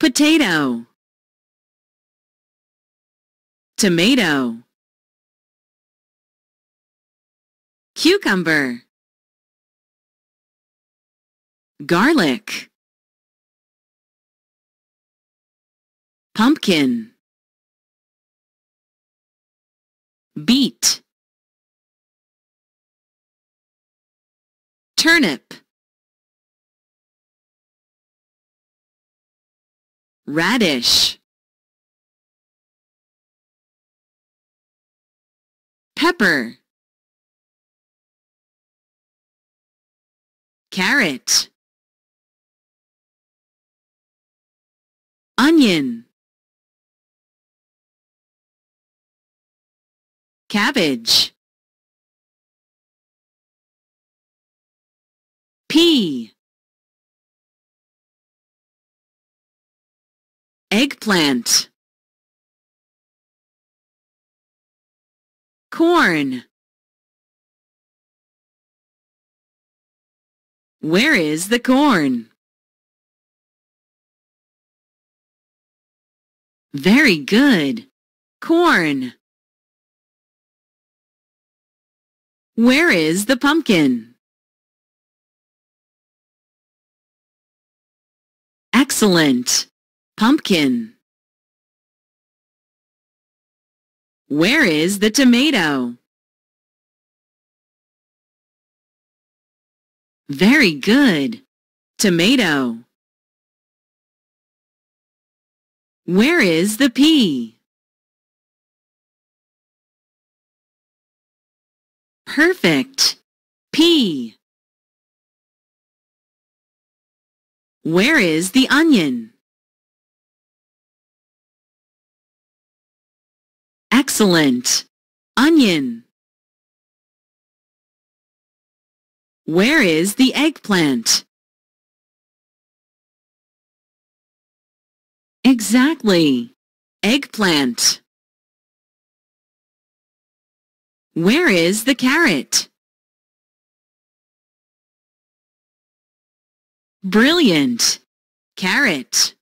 potato tomato cucumber garlic pumpkin beet turnip radish pepper carrot onion cabbage pea eggplant corn Where is the corn? Very good. Corn. Where is the pumpkin? Excellent. Pumpkin. Where is the tomato? Very good. Tomato. Where is the pea? Perfect. Pea. Where is the onion? Excellent. Onion. Where is the eggplant? Exactly. Eggplant. Where is the carrot? Brilliant. Carrot.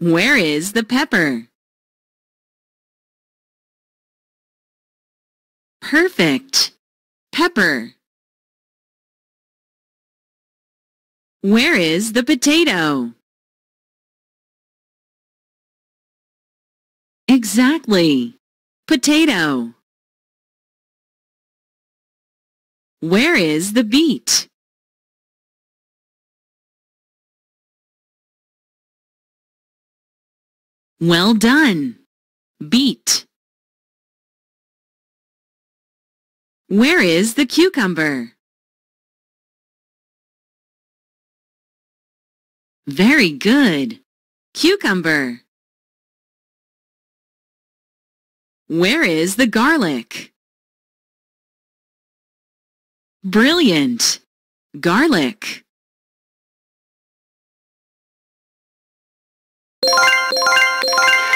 Where is the pepper? Perfect. Pepper. Where is the potato? Exactly. Potato. Where is the beet? Well done. Beat. Where is the cucumber? Very good. Cucumber. Where is the garlic? Brilliant. Garlic. Thank you.